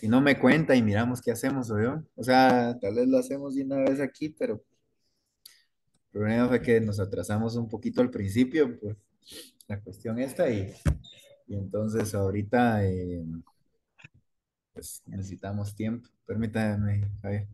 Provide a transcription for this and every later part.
si no me cuenta y miramos qué hacemos, ¿Oye? O sea, tal vez lo hacemos de una vez aquí, pero el problema fue que nos atrasamos un poquito al principio, pues, la cuestión esta y, y entonces ahorita eh, pues, necesitamos tiempo. Permítame, Javier.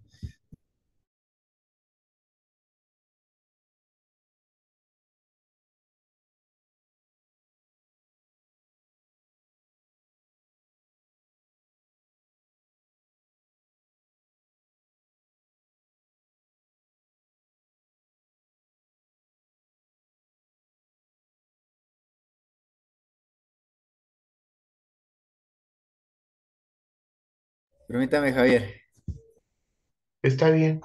Permítame, Javier. Está bien.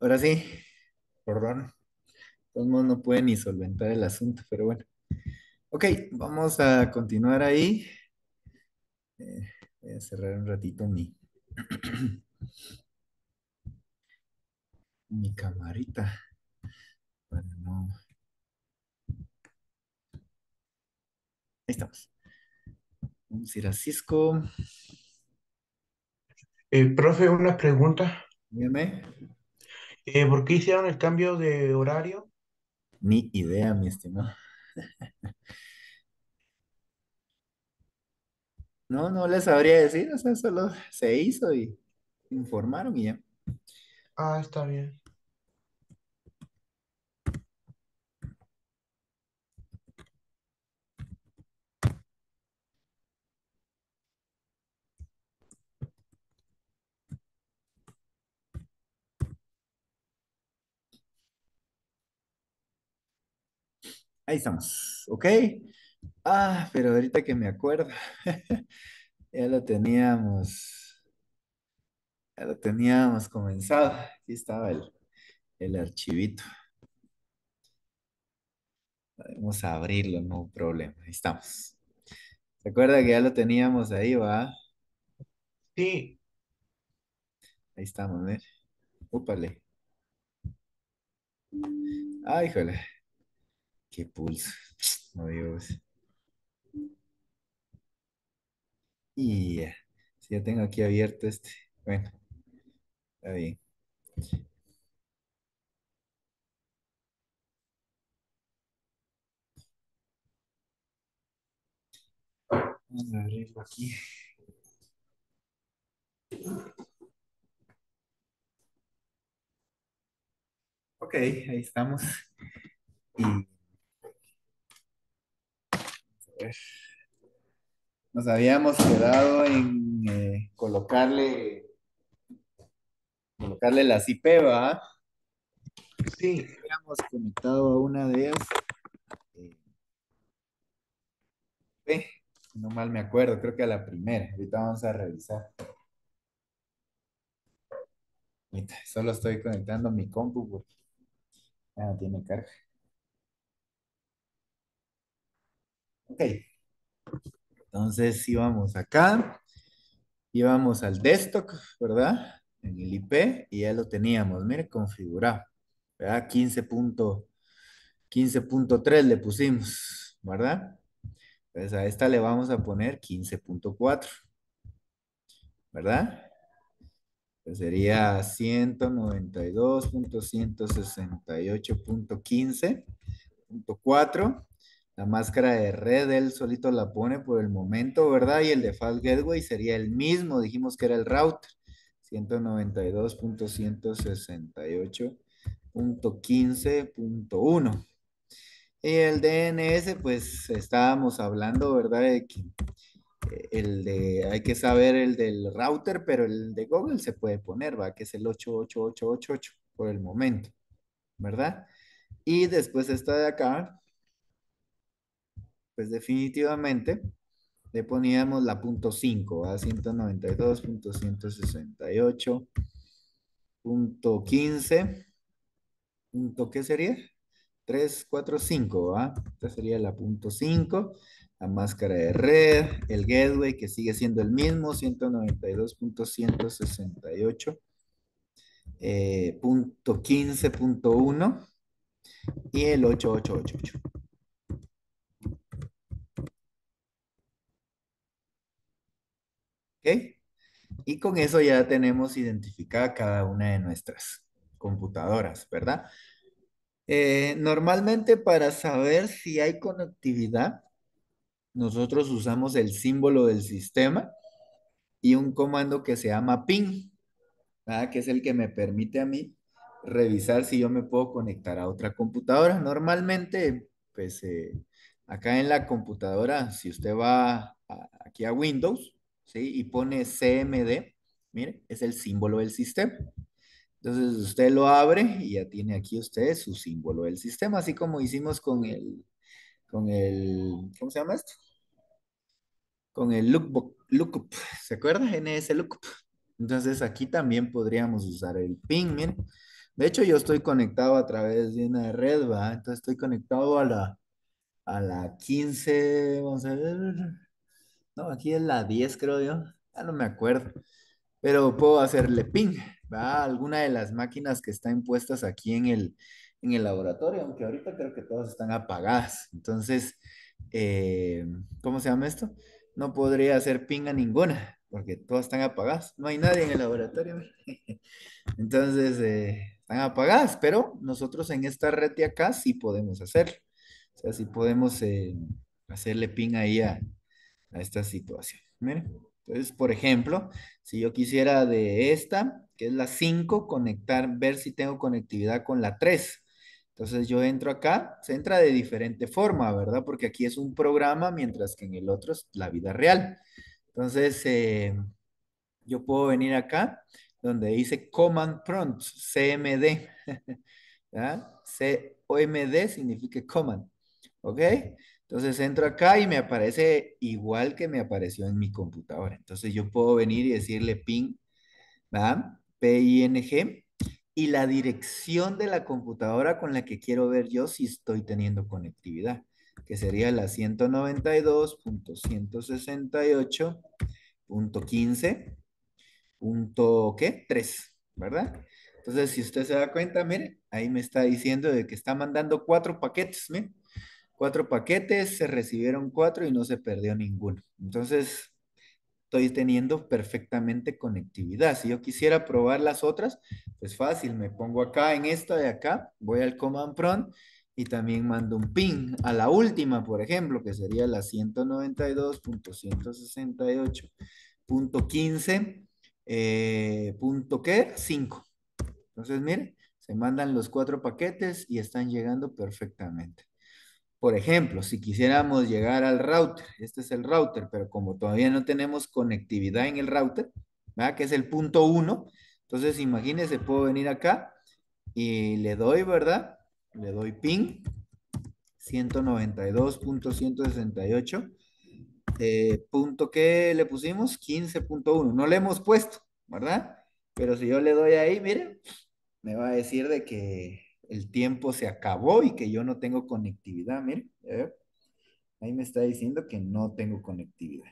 Ahora sí, perdón. Todos no pueden ni solventar el asunto, pero bueno. Ok, vamos a continuar ahí. Eh, voy a cerrar un ratito mi, mi camarita. Ahí estamos. Vamos a ir a Cisco. Eh, profe, una pregunta. Dígame. Eh, ¿por qué hicieron el cambio de horario? Ni idea, mi estimado. No, no les sabría decir, o sea, solo se hizo y informaron y ya. Ah, está bien. Ahí estamos, ¿ok? Ah, pero ahorita que me acuerdo, ya lo teníamos, ya lo teníamos comenzado. Aquí estaba el, el archivito. a abrirlo, no problema. Ahí estamos. ¿Se acuerda que ya lo teníamos ahí, va? Sí. Ahí estamos, ver, ¿eh? Úpale. Ay, ah, híjole. Qué pulso. no Dios. Y si ya tengo aquí abierto este. Bueno, está bien. Vamos a abrirlo aquí. Ok, ahí estamos. Y nos habíamos quedado en eh, colocarle colocarle la IP, Si, Sí. Habíamos conectado a una de ellas. Eh, eh, no mal me acuerdo, creo que a la primera. Ahorita vamos a revisar. solo estoy conectando mi compu porque ya tiene carga. Ok. Entonces íbamos acá, íbamos al desktop, ¿verdad? En el IP y ya lo teníamos. Mire, configurado. ¿Verdad? 15.3 le pusimos, ¿verdad? Entonces a esta le vamos a poner 15.4. ¿Verdad? Entonces sería 192.168.15.4 la máscara de Red, él solito la pone por el momento, ¿verdad? Y el de Fast Gateway sería el mismo, dijimos que era el router, 192.168.15.1. Y el DNS, pues estábamos hablando, ¿verdad? Eh, el de, hay que saber el del router, pero el de Google se puede poner, ¿va? Que es el 88888 por el momento, ¿verdad? Y después está de acá, pues definitivamente le poníamos la punto 5, a 192.168, 15, punto, ¿qué sería? 3, 4, 5, ¿va? Esta sería la 5, la máscara de red, el gateway que sigue siendo el mismo, 192.168, 15.1 eh, y el 8888. ¿Ok? Y con eso ya tenemos identificada cada una de nuestras computadoras, ¿verdad? Eh, normalmente para saber si hay conectividad, nosotros usamos el símbolo del sistema y un comando que se llama ping, ¿verdad? que es el que me permite a mí revisar si yo me puedo conectar a otra computadora. Normalmente, pues eh, acá en la computadora, si usted va aquí a Windows, ¿sí? Y pone CMD, mire, es el símbolo del sistema. Entonces usted lo abre y ya tiene aquí usted su símbolo del sistema, así como hicimos con el, con el, ¿cómo se llama esto? Con el lookup, ¿se acuerda? NS lookup. Entonces aquí también podríamos usar el ping, miren. De hecho yo estoy conectado a través de una red, ¿va? Entonces estoy conectado a la, a la 15, vamos a ver, no, aquí es la 10, creo yo. Ya no me acuerdo. Pero puedo hacerle ping a alguna de las máquinas que están puestas aquí en el, en el laboratorio, aunque ahorita creo que todas están apagadas. Entonces, eh, ¿cómo se llama esto? No podría hacer ping a ninguna, porque todas están apagadas. No hay nadie en el laboratorio. Entonces, eh, están apagadas, pero nosotros en esta red de acá sí podemos hacerlo. O sea, sí podemos eh, hacerle ping ahí a, a esta situación. Miren, entonces, por ejemplo, si yo quisiera de esta, que es la 5, conectar, ver si tengo conectividad con la 3. Entonces yo entro acá, se entra de diferente forma, ¿verdad? Porque aquí es un programa, mientras que en el otro es la vida real. Entonces, eh, yo puedo venir acá, donde dice Command Prompt, CMD. m d significa Command. ¿Ok? Entonces entro acá y me aparece igual que me apareció en mi computadora. Entonces yo puedo venir y decirle ping, verdad p y la dirección de la computadora con la que quiero ver yo si estoy teniendo conectividad, que sería la 192.168.15.3, ¿qué? ¿verdad? Entonces, si usted se da cuenta, mire, ahí me está diciendo de que está mandando cuatro paquetes, ¿me? cuatro paquetes, se recibieron cuatro y no se perdió ninguno. Entonces, estoy teniendo perfectamente conectividad. Si yo quisiera probar las otras, pues fácil, me pongo acá en esta de acá, voy al command prompt y también mando un ping a la última, por ejemplo, que sería la 192.168.15. 5. Eh, Entonces, miren, se mandan los cuatro paquetes y están llegando perfectamente. Por ejemplo, si quisiéramos llegar al router, este es el router, pero como todavía no tenemos conectividad en el router, ¿verdad? que es el punto uno, entonces imagínense, puedo venir acá y le doy, ¿verdad? Le doy ping 192.168. punto eh, qué le pusimos 15.1. No le hemos puesto, ¿verdad? Pero si yo le doy ahí, miren, me va a decir de que el tiempo se acabó y que yo no tengo conectividad. Miren, ahí me está diciendo que no tengo conectividad.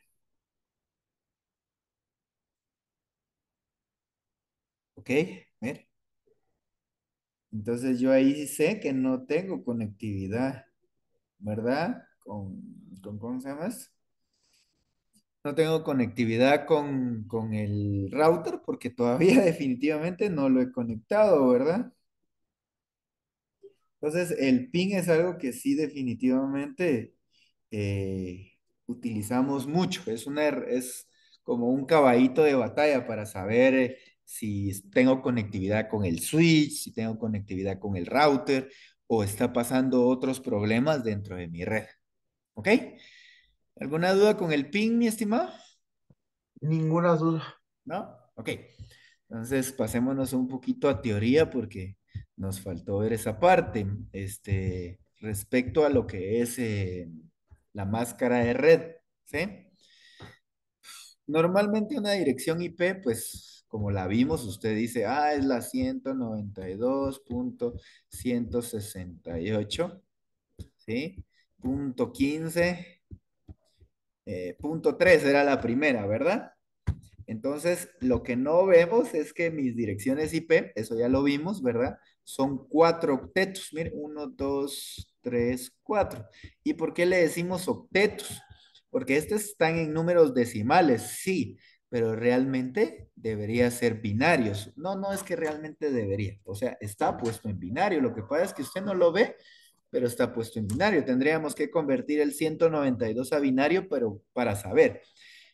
¿Ok? Miren. Entonces yo ahí sé que no tengo conectividad, ¿verdad? Con, con ¿cómo se llama? No tengo conectividad con, con el router porque todavía definitivamente no lo he conectado, ¿verdad? Entonces, el ping es algo que sí definitivamente eh, utilizamos mucho. Es, es como un caballito de batalla para saber eh, si tengo conectividad con el switch, si tengo conectividad con el router o está pasando otros problemas dentro de mi red. ¿Ok? ¿Alguna duda con el ping, mi estimado? Ninguna duda. ¿No? Ok. Entonces, pasémonos un poquito a teoría porque nos faltó ver esa parte. Este, respecto a lo que es eh, la máscara de red, ¿sí? Normalmente una dirección IP, pues como la vimos, usted dice, ah, es la 192.168, ¿sí? Punto 15, eh, punto 3 era la primera, ¿verdad? Entonces, lo que no vemos es que mis direcciones IP, eso ya lo vimos, ¿verdad? son cuatro octetos. Miren, uno, dos, tres, cuatro. ¿Y por qué le decimos octetos? Porque estos están en números decimales, sí, pero realmente debería ser binarios. No, no es que realmente debería. O sea, está puesto en binario. Lo que pasa es que usted no lo ve, pero está puesto en binario. Tendríamos que convertir el 192 a binario, pero para saber.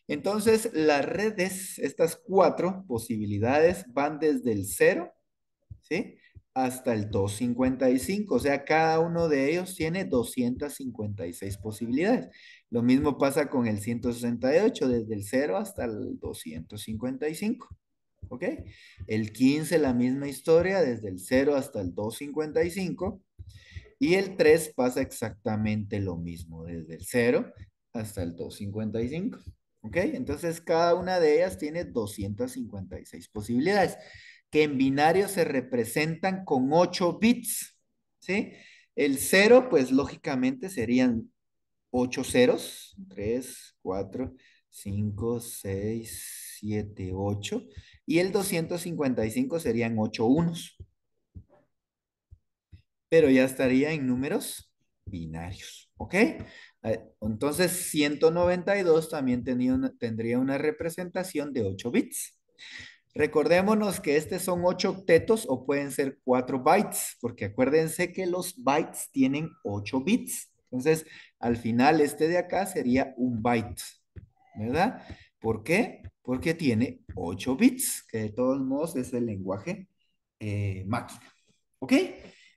Entonces, las redes, estas cuatro posibilidades van desde el cero ¿sí? hasta el 255. O sea, cada uno de ellos tiene 256 posibilidades. Lo mismo pasa con el 168, desde el 0 hasta el 255. ¿Ok? El 15, la misma historia, desde el 0 hasta el 255. Y el 3 pasa exactamente lo mismo, desde el 0 hasta el 255. ¿Ok? Entonces, cada una de ellas tiene 256 posibilidades que en binario se representan con 8 bits, ¿sí? El 0, pues lógicamente serían 8 ceros, 3, 4, 5, 6, 7, 8, y el 255 serían 8 unos. Pero ya estaría en números binarios, ¿ok? Ah, entonces 192 también tendría una representación de 8 bits. Recordémonos que este son 8 octetos o pueden ser 4 bytes, porque acuérdense que los bytes tienen 8 bits. Entonces, al final este de acá sería un byte, ¿verdad? ¿Por qué? Porque tiene 8 bits, que de todos modos es el lenguaje eh, máquina. ¿Ok?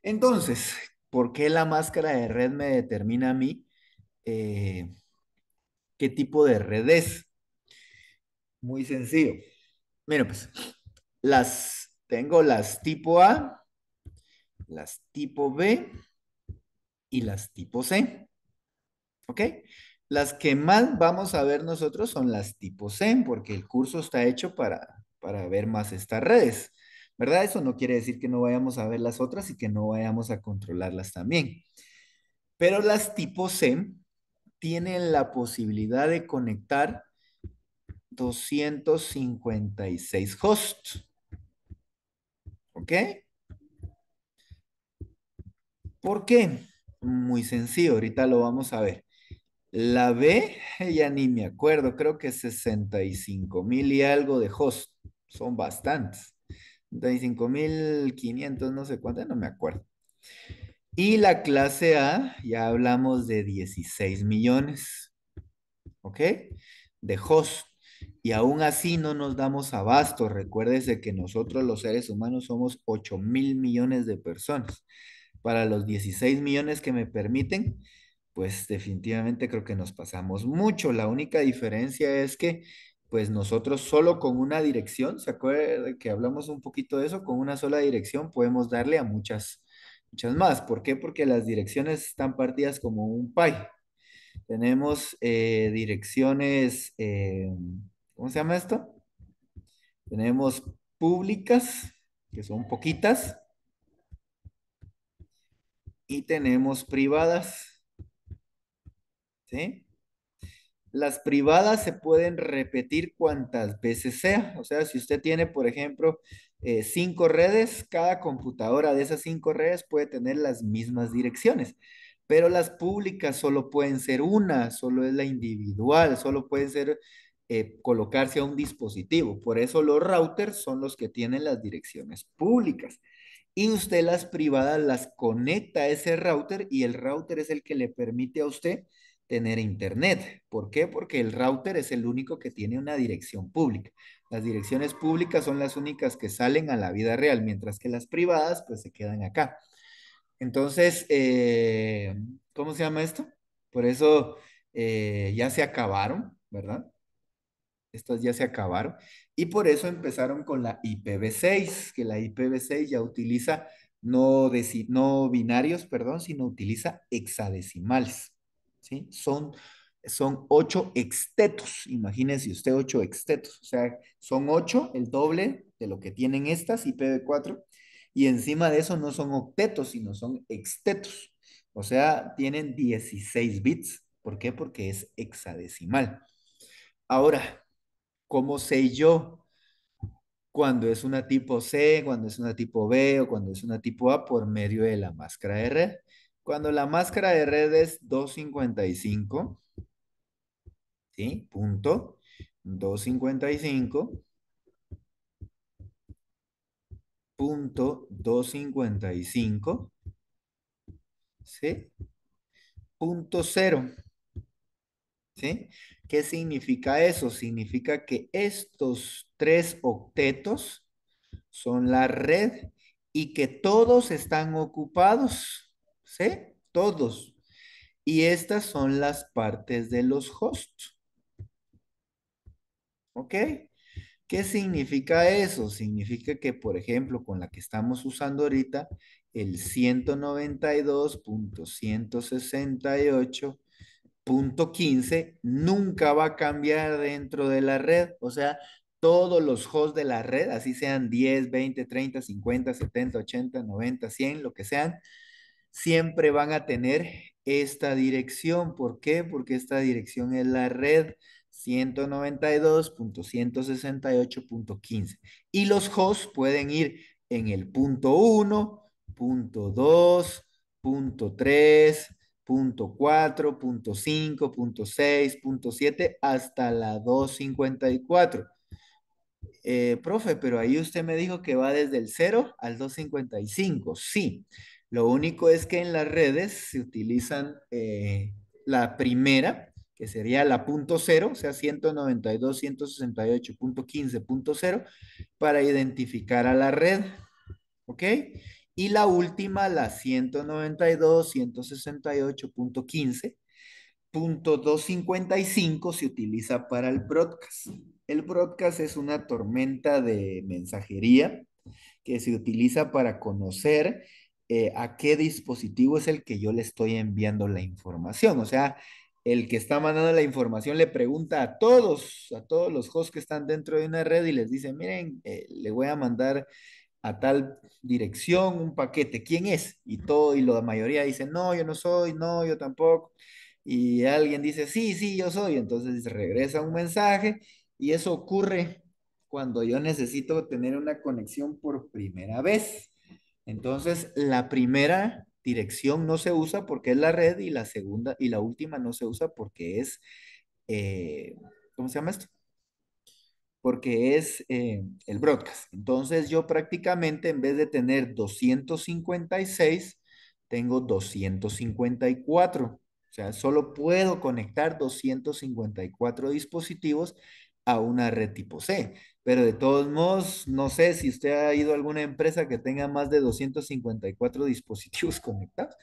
Entonces, ¿por qué la máscara de red me determina a mí eh, qué tipo de red es? Muy sencillo Mira, pues, las, tengo las tipo A, las tipo B y las tipo C. ¿Ok? Las que más vamos a ver nosotros son las tipo C, porque el curso está hecho para, para ver más estas redes. ¿Verdad? Eso no quiere decir que no vayamos a ver las otras y que no vayamos a controlarlas también. Pero las tipo C tienen la posibilidad de conectar 256 hosts. ¿Ok? ¿Por qué? Muy sencillo, ahorita lo vamos a ver. La B, ya ni me acuerdo, creo que 65 mil y algo de hosts. Son bastantes. 65 mil 500, no sé cuánto, no me acuerdo. Y la clase A, ya hablamos de 16 millones. ¿Ok? De hosts. Y aún así no nos damos abasto. Recuérdese que nosotros los seres humanos somos 8 mil millones de personas. Para los 16 millones que me permiten, pues definitivamente creo que nos pasamos mucho. La única diferencia es que pues nosotros solo con una dirección, ¿se acuerda que hablamos un poquito de eso? Con una sola dirección podemos darle a muchas, muchas más. ¿Por qué? Porque las direcciones están partidas como un pie. Tenemos eh, direcciones... Eh, ¿cómo se llama esto? Tenemos públicas, que son poquitas. Y tenemos privadas. ¿Sí? Las privadas se pueden repetir cuantas veces sea. O sea, si usted tiene, por ejemplo, eh, cinco redes, cada computadora de esas cinco redes puede tener las mismas direcciones. Pero las públicas solo pueden ser una, solo es la individual, solo pueden ser eh, colocarse a un dispositivo. Por eso los routers son los que tienen las direcciones públicas. Y usted las privadas las conecta a ese router y el router es el que le permite a usted tener internet. ¿Por qué? Porque el router es el único que tiene una dirección pública. Las direcciones públicas son las únicas que salen a la vida real, mientras que las privadas pues se quedan acá. Entonces, eh, ¿cómo se llama esto? Por eso eh, ya se acabaron, ¿verdad? estas ya se acabaron. Y por eso empezaron con la IPv6, que la IPv6 ya utiliza no, no binarios, perdón, sino utiliza hexadecimales. Son, son ocho extetos, imagínense usted ocho extetos, o sea, son ocho, el doble de lo que tienen estas IPv4, y encima de eso no son octetos, sino son extetos, o sea, tienen 16 bits. ¿Por qué? Porque es hexadecimal. Ahora, ¿Cómo sé yo cuando es una tipo C, cuando es una tipo B o cuando es una tipo A por medio de la máscara de red? Cuando la máscara de red es 255, ¿sí? Punto 255. Punto 255, ¿sí? Punto cero. ¿Sí? ¿Qué significa eso? Significa que estos tres octetos son la red y que todos están ocupados, ¿sí? Todos. Y estas son las partes de los hosts. ¿Ok? ¿Qué significa eso? Significa que, por ejemplo, con la que estamos usando ahorita, el 192.168 punto 15 nunca va a cambiar dentro de la red, o sea, todos los hosts de la red, así sean 10, 20, 30, 50, 70, 80, 90, 100, lo que sean, siempre van a tener esta dirección. ¿Por qué? Porque esta dirección es la red 192.168.15. Y los hosts pueden ir en el punto 1, punto 2, punto 3, punto 4, 5, 6, 7, hasta la 254. Eh, profe, pero ahí usted me dijo que va desde el 0 al 255. Sí, lo único es que en las redes se utilizan eh, la primera, que sería la punto 0, o sea, 192, para identificar a la red. ¿Ok? Y la última, la 192.168.15.255 se utiliza para el broadcast. El broadcast es una tormenta de mensajería que se utiliza para conocer eh, a qué dispositivo es el que yo le estoy enviando la información. O sea, el que está mandando la información le pregunta a todos, a todos los hosts que están dentro de una red y les dice, miren, eh, le voy a mandar a tal dirección un paquete, ¿quién es? Y todo, y la mayoría dice, no, yo no soy, no, yo tampoco. Y alguien dice, sí, sí, yo soy. Entonces regresa un mensaje y eso ocurre cuando yo necesito tener una conexión por primera vez. Entonces, la primera dirección no se usa porque es la red y la segunda y la última no se usa porque es, eh, ¿cómo se llama esto? porque es eh, el broadcast. Entonces yo prácticamente en vez de tener 256, tengo 254. O sea, solo puedo conectar 254 dispositivos a una red tipo C. Pero de todos modos, no sé si usted ha ido a alguna empresa que tenga más de 254 dispositivos conectados.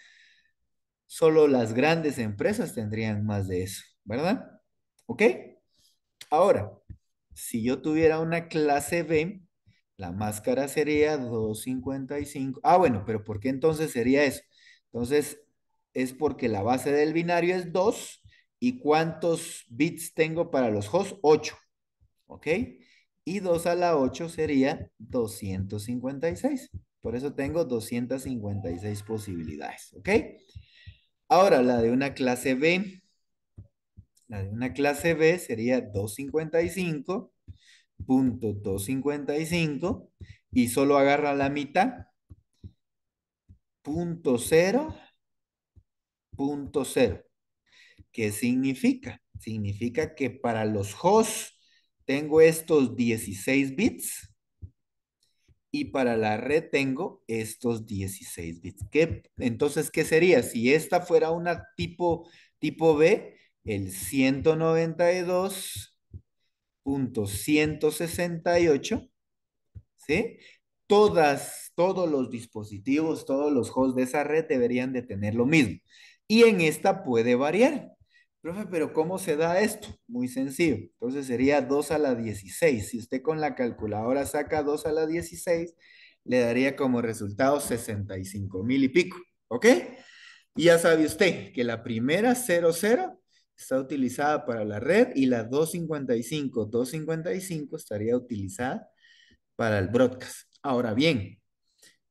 Solo las grandes empresas tendrían más de eso, ¿verdad? ¿Ok? Ahora, si yo tuviera una clase B, la máscara sería 255. Ah, bueno, pero ¿por qué entonces sería eso? Entonces, es porque la base del binario es 2 y cuántos bits tengo para los hosts? 8. ¿Ok? Y 2 a la 8 sería 256. Por eso tengo 256 posibilidades. ¿Ok? Ahora, la de una clase B la de una clase B sería 255.255 y solo agarra la mitad. Punto cero, punto cero. ¿Qué significa? Significa que para los hosts tengo estos 16 bits y para la red tengo estos 16 bits. Entonces, ¿qué sería? Si esta fuera una tipo, tipo B, el 192.168, ¿sí? Todas, todos los dispositivos, todos los hosts de esa red deberían de tener lo mismo. Y en esta puede variar. Profe, pero ¿cómo se da esto? Muy sencillo. Entonces sería 2 a la 16. Si usted con la calculadora saca 2 a la 16, le daría como resultado 65 mil y pico. ¿Ok? Y ya sabe usted que la primera 00 está utilizada para la red y la 255, 255 estaría utilizada para el broadcast. Ahora bien,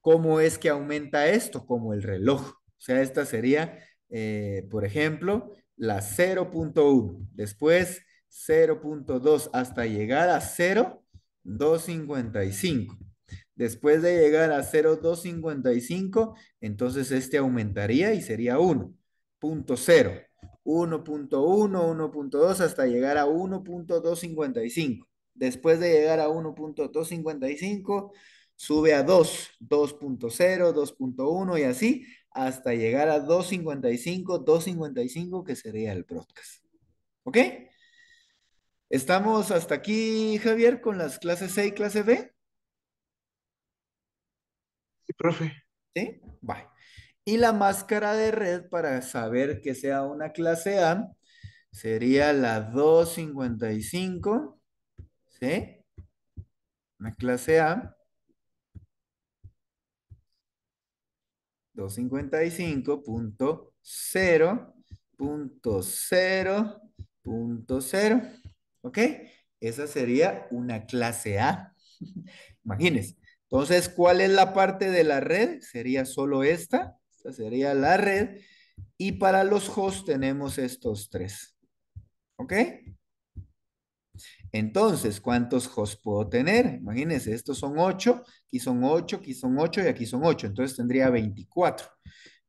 ¿cómo es que aumenta esto? Como el reloj. O sea, esta sería, eh, por ejemplo, la 0.1, después 0.2 hasta llegar a 0.255. Después de llegar a 0.255, entonces este aumentaría y sería 1.0. 1.1, 1.2 hasta llegar a 1.255. Después de llegar a 1.255, sube a 2, 2.0, 2.1 y así hasta llegar a 2.55, 2.55 que sería el broadcast. ¿Ok? ¿Estamos hasta aquí, Javier, con las clases C y clase B? Sí, profe. ¿Sí? Bye. Y la máscara de red para saber que sea una clase A sería la 255, ¿sí? Una clase A. 255.0.0.0, ¿ok? Esa sería una clase A. Imagínense. Entonces, ¿cuál es la parte de la red? Sería solo esta esta sería la red. Y para los hosts tenemos estos tres. ¿Ok? Entonces, ¿cuántos hosts puedo tener? Imagínense, estos son 8, aquí son 8, aquí son 8 y aquí son 8. Entonces tendría 24.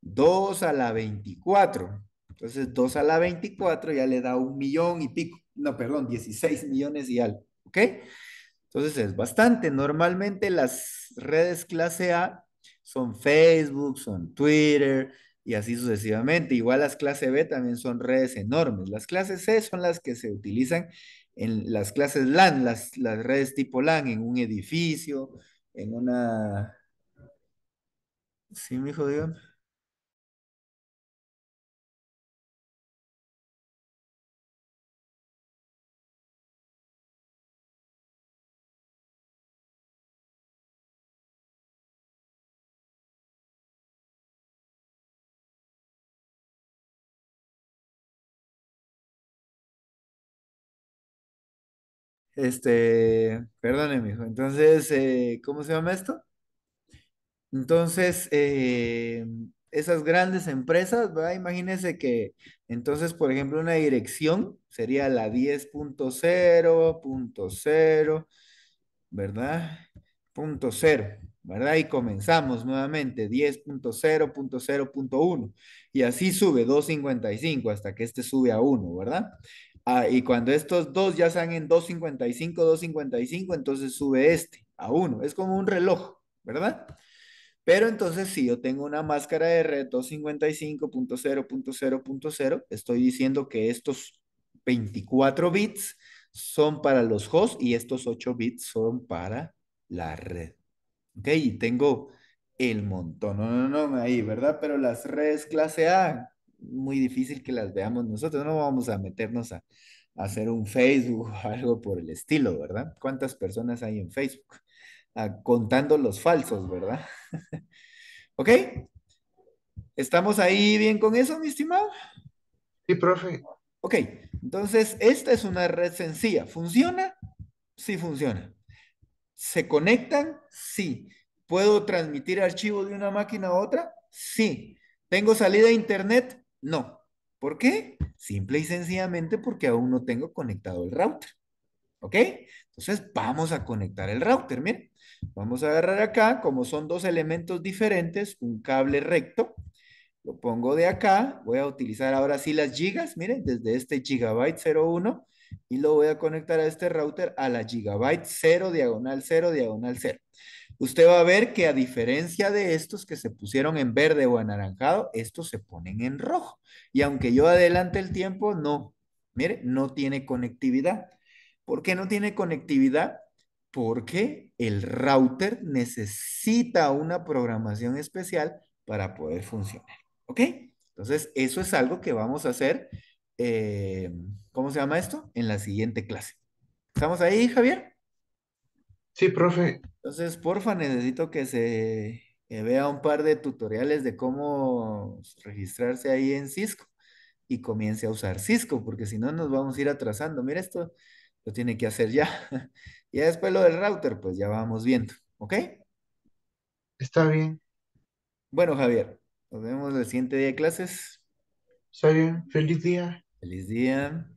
2 a la 24. Entonces 2 a la 24 ya le da un millón y pico. No, perdón, 16 millones y algo. ¿Ok? Entonces es bastante. Normalmente las redes clase A son Facebook, son Twitter y así sucesivamente. Igual las clases B también son redes enormes. Las clases C son las que se utilizan en las clases LAN, las, las redes tipo LAN, en un edificio, en una... Sí, mi hijo, dígame. Este, perdóneme, hijo. Entonces, eh, ¿cómo se llama esto? Entonces, eh, esas grandes empresas, ¿verdad? Imagínense que, entonces, por ejemplo, una dirección sería la 10.0.0, ¿verdad? Punto cero, ¿verdad? Y comenzamos nuevamente, 10.0.0.1, y así sube 2.55 hasta que este sube a 1, ¿verdad? Ah, y cuando estos dos ya están en 2.55, 2.55, entonces sube este a 1. Es como un reloj, ¿verdad? Pero entonces si yo tengo una máscara de red 255.0.0.0, estoy diciendo que estos 24 bits son para los hosts y estos 8 bits son para la red. ¿Ok? Y tengo el montón, no, no, no, ahí, ¿verdad? Pero las redes clase A muy difícil que las veamos nosotros, no vamos a meternos a, hacer un Facebook o algo por el estilo, ¿verdad? ¿Cuántas personas hay en Facebook? Ah, contando los falsos, ¿verdad? ¿Ok? ¿Estamos ahí bien con eso, mi estimado? Sí, profe. Ok, entonces esta es una red sencilla. ¿Funciona? Sí, funciona. ¿Se conectan? Sí. ¿Puedo transmitir archivos de una máquina a otra? Sí. ¿Tengo salida a internet? No. ¿Por qué? Simple y sencillamente porque aún no tengo conectado el router. ¿Ok? Entonces vamos a conectar el router. Miren, vamos a agarrar acá, como son dos elementos diferentes, un cable recto. Lo pongo de acá, voy a utilizar ahora sí las gigas, miren, desde este gigabyte 01 y lo voy a conectar a este router a la gigabyte 0 diagonal 0 diagonal 0 usted va a ver que a diferencia de estos que se pusieron en verde o anaranjado, estos se ponen en rojo. Y aunque yo adelante el tiempo, no. Mire, no tiene conectividad. ¿Por qué no tiene conectividad? Porque el router necesita una programación especial para poder funcionar. ¿Ok? Entonces, eso es algo que vamos a hacer, eh, ¿cómo se llama esto? En la siguiente clase. ¿Estamos ahí, Javier? Sí, profe. Entonces, porfa, necesito que se vea un par de tutoriales de cómo registrarse ahí en Cisco y comience a usar Cisco, porque si no nos vamos a ir atrasando. Mira, esto lo tiene que hacer ya. Y después lo del router, pues ya vamos viendo, ¿ok? Está bien. Bueno, Javier, nos vemos el siguiente día de clases. Está bien, feliz día. Feliz día.